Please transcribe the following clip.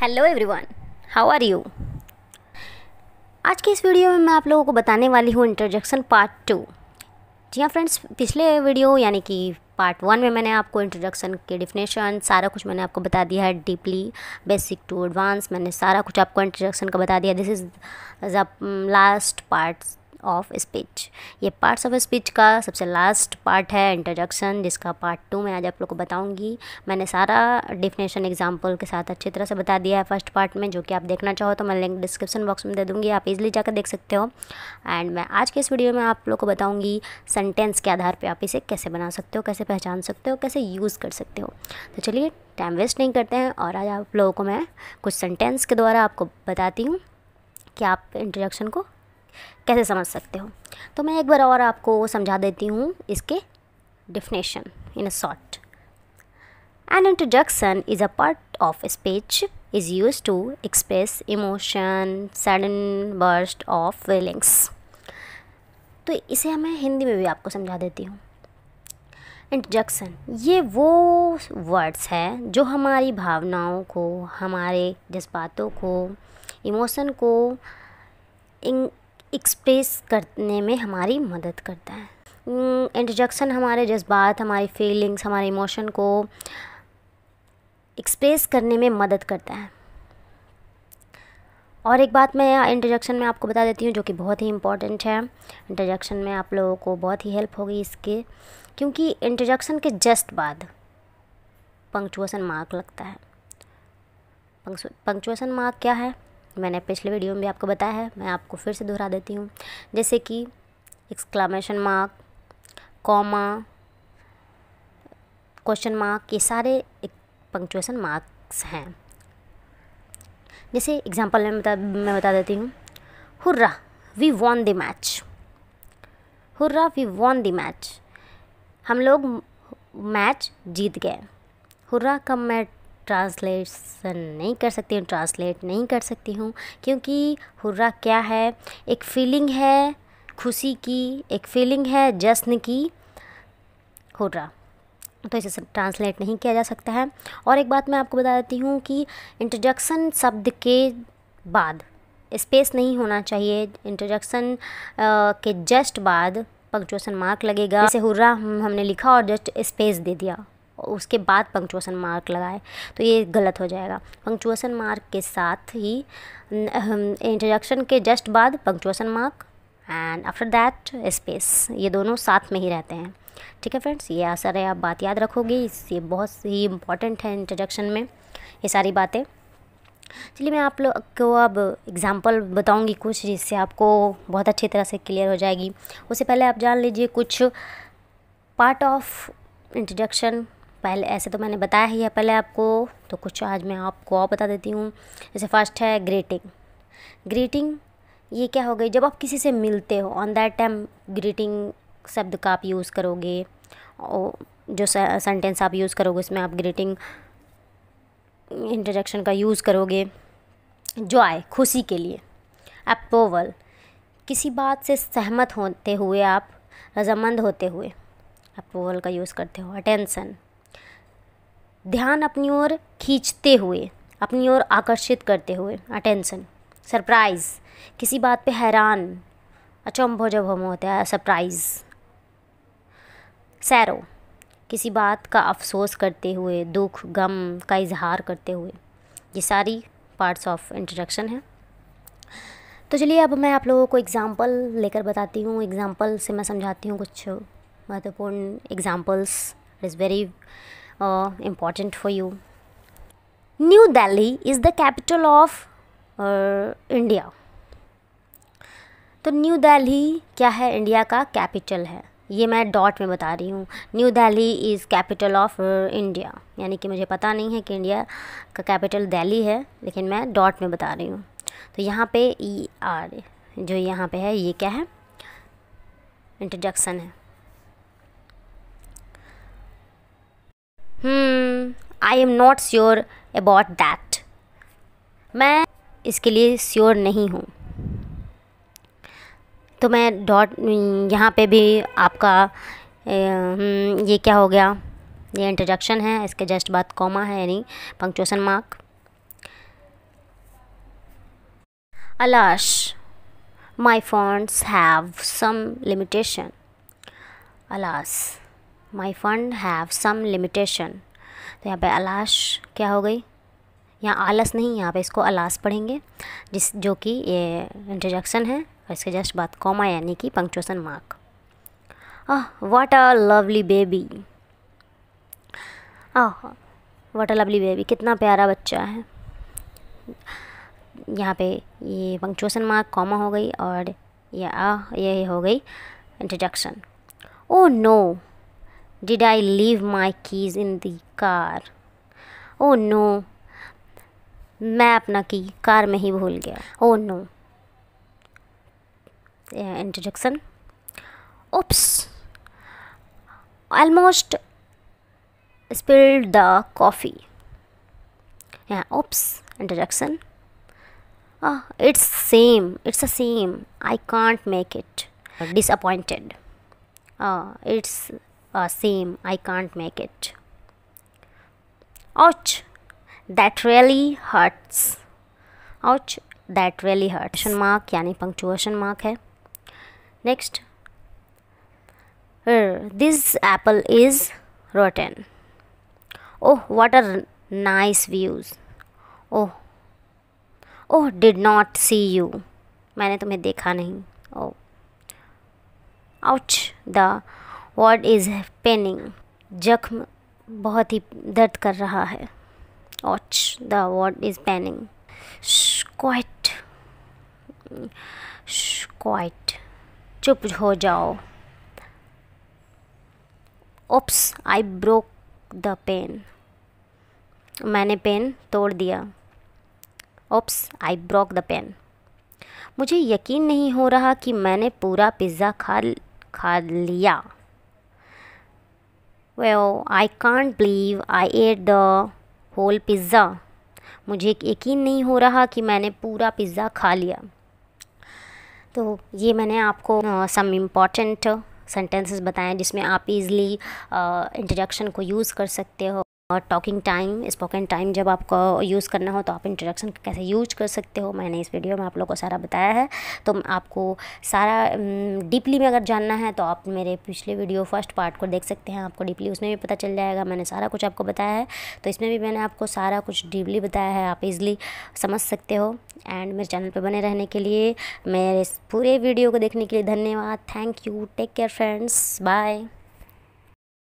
Hello everyone how are you आज के इस वीडियो में मैं आप लोगों को बताने वाली हूँ इंट्रोडक्शन पार्ट टू जी हाँ फ्रेंड्स पिछले वीडियो यानी कि पार्ट वन में मैंने आपको इंट्रोडक्शन के डिफिनेशन सारा कुछ मैंने आपको बता दिया है डीपली बेसिक टू एडवांस मैंने सारा कुछ आपको इंट्रोडक्शन का बता दिया this is the last part of speech ये पार्ट्स ऑफ स्पीच का सबसे लास्ट पार्ट है इंट्रोडक्शन जिसका पार्ट टू मैं आज आप लोग को बताऊंगी मैंने सारा डिफिनेशन एग्जांपल के साथ अच्छी तरह से बता दिया है फर्स्ट पार्ट में जो कि आप देखना चाहो तो मैं लिंक डिस्क्रिप्शन बॉक्स में दे दूँगी आप इजिली जाकर देख सकते हो एंड मैं आज के इस वीडियो में आप लोग को बताऊँगी सेंटेंस के आधार पर आप इसे कैसे बना सकते हो कैसे पहचान सकते हो कैसे यूज़ कर सकते हो तो चलिए टाइम वेस्ट नहीं करते हैं और आज आप लोगों को मैं कुछ सेंटेंस के द्वारा आपको बताती हूँ कि आप इंट्रोडक्शन को कैसे समझ सकते हो तो मैं एक बार और आपको समझा देती हूँ इसके definition in a short an introduction is a part of speech is use to express emotion sudden burst of feelings तो इसे मैं हिंदी में भी आपको समझा देती हूँ इंट्रोडक्शन ये वो वर्ड्स हैं जो हमारी भावनाओं को हमारे जज्बातों को इमोशन को एक्सप्रेस करने में हमारी मदद करता है इंट्रोडक्शन हमारे जज्बात हमारी फीलिंग्स हमारे इमोशन को एक्सप्रेस करने में मदद करता है और एक बात मैं इंट्रोडक्शन में आपको बता देती हूँ जो कि बहुत ही इंपॉर्टेंट है इंट्रोडक्शन में आप लोगों को बहुत ही हेल्प होगी इसके क्योंकि इंट्रोडक्शन के जस्ट बाद पंक्चुएसन मार्क लगता है पंक्चुएसन मार्क क्या है मैंने पिछले वीडियो में भी आपको बताया है मैं आपको फिर से दोहरा देती हूँ जैसे कि exclamation mark comma question mark ये सारे एक पंक्चुएसन मार्क्स हैं जैसे एग्जांपल में बता मैं बता देती हूँ hurrah we won the match hurrah we won the match हम लोग मैच जीत गए हुर्रा का मैच ट्रांसलेशन नहीं कर सकती हूँ ट्रांसलेट नहीं कर सकती हूँ क्योंकि हुर्रा क्या है एक फीलिंग है खुशी की एक फीलिंग है जश्न की हुर्रा तो इसे ट्रांसलेट नहीं किया जा सकता है और एक बात मैं आपको बता देती हूँ कि इंट्रोडक्शन शब्द के बाद स्पेस नहीं होना चाहिए इंट्रोडक्शन के जस्ट बाद पंक्चुएशन मार्क लगेगा जैसे हुर्रा हमने लिखा और जस्ट स्पेस दे दिया उसके बाद पंक्चुएसन मार्क लगाए तो ये गलत हो जाएगा पंक्चुएसन मार्क के साथ ही इंट्रोडक्शन के जस्ट बाद punctuation mark and after that space ये दोनों साथ में ही रहते हैं ठीक है फ्रेंड्स ये असर है आप बात याद रखोगे ये बहुत ही इम्पॉर्टेंट है इंट्रोडक्शन में ये सारी बातें चलिए मैं आप लोग को अब एग्ज़ाम्पल बताऊंगी कुछ जिससे आपको बहुत अच्छी तरह से क्लियर हो जाएगी उससे पहले आप जान लीजिए कुछ पार्ट ऑफ इंट्रोडक्शन पहले ऐसे तो मैंने बताया ही है पहले आपको तो कुछ आज मैं आपको और बता देती हूँ जैसे फर्स्ट है ग्रीटिंग ग्रीटिंग ये क्या हो गई जब आप किसी से मिलते हो ऑन दैट टाइम ग्रीटिंग शब्द का आप यूज़ करोगे और जो सेंटेंस आप यूज़ करोगे उसमें आप ग्रीटिंग इंट्रोडक्शन का यूज़ करोगे जो आए खुशी के लिए अप्रोवल किसी बात से सहमत होते हुए आप रजामंद होते हुए अप्रोवल का यूज़ करते हो अटेंसन ध्यान अपनी ओर खींचते हुए अपनी ओर आकर्षित करते हुए अटेंशन सरप्राइज़ किसी बात पे हैरान अचंभो जब हम होते हैं सरप्राइज़ सैरो किसी बात का अफसोस करते हुए दुख गम का इजहार करते हुए ये सारी पार्ट्स ऑफ इंट्रोडक्शन है तो चलिए अब मैं आप लोगों को एग्ज़ाम्पल लेकर बताती हूँ एग्ज़ाम्पल से मैं समझाती हूँ कुछ महत्वपूर्ण examples it is very uh, important for you. New Delhi is the capital of uh, India. तो न्यू दिल्ली क्या है इंडिया का कैपिटल है ये मैं डॉट में बता रही हूँ new Delhi is capital of India यानी कि मुझे पता नहीं है कि इंडिया का कैपिटल दिल्ली है लेकिन मैं डॉट में बता रही हूँ तो यहाँ पे ई e आर जो यहाँ पे है ये क्या है इंट्रोडक्शन है I am not sure about that मैं इसके लिए श्योर नहीं हूँ तो मैं डॉट यहाँ पे भी आपका हम्म, ये क्या हो गया ये इंट्रोडक्शन है इसके जस्ट बाद कॉमा है यानी punctuation mark alas my fonts have some limitation alas my fund have some limitation तो यहाँ पे अलाश क्या हो गई यहाँ आलस नहीं यहाँ पे इसको अलास पढ़ेंगे जिस जो कि ये इंट्रोडक्शन है और इसके जस्ट बाद कॉमा यानी कि punctuation mark ah what a lovely baby ah what a lovely baby कितना प्यारा बच्चा है यहाँ पे ये पंक्चुएसन मार्क कॉमा हो गई और ये आह ये हो गई interjection oh no Did I leave my keys in the car? Oh no. मैं अपना की कार में ही भूल गया oh no introduction oops spilled the coffee yeah oops introduction oh it's same it's the same i can't make it disappointed oh it's uh, same i can't make it ouch that really hurts ouch that really hurts question mark Yani punctuation mark hai. next er, this apple is rotten oh what are nice views oh oh did not see you मैंने तुम्हें देखा नहीं oh ouch the what is paining जख्म बहुत ही दर्द कर रहा है watch the what is paining quite quite चुप हो जाओ oops I broke the pen मैंने पेन तोड़ दिया oops I broke the pen मुझे यकीन नहीं हो रहा कि मैंने पूरा पिज़्ज़ा खा खा लिया well I can't believe I ate the whole pizza मुझे यकीन नहीं हो रहा कि मैंने पूरा पिज़्ज़ा खा लिया तो ये मैंने आपको सम इम्पॉर्टेंट सेंटेंसेस बताएं जिसमें आप इज़ली इंट्रोडक्शन को यूज़ कर सकते हो और टॉकिंग टाइम स्पोकन टाइम जब आपको यूज़ करना हो तो आप इंट्रोडक्शन कैसे यूज कर सकते हो मैंने इस वीडियो में आप लोग को सारा बताया है तो आपको सारा डीपली में अगर जानना है तो आप मेरे पिछले वीडियो फर्स्ट पार्ट को देख सकते हैं आपको डीपली उसमें भी पता चल जाएगा मैंने सारा कुछ आपको बताया है तो इसमें भी मैंने आपको सारा कुछ डीपली बताया है आप इज़िली समझ सकते हो एंड मेरे चैनल पर बने रहने के लिए मेरे पूरे वीडियो को देखने के लिए धन्यवाद thank you take care friends bye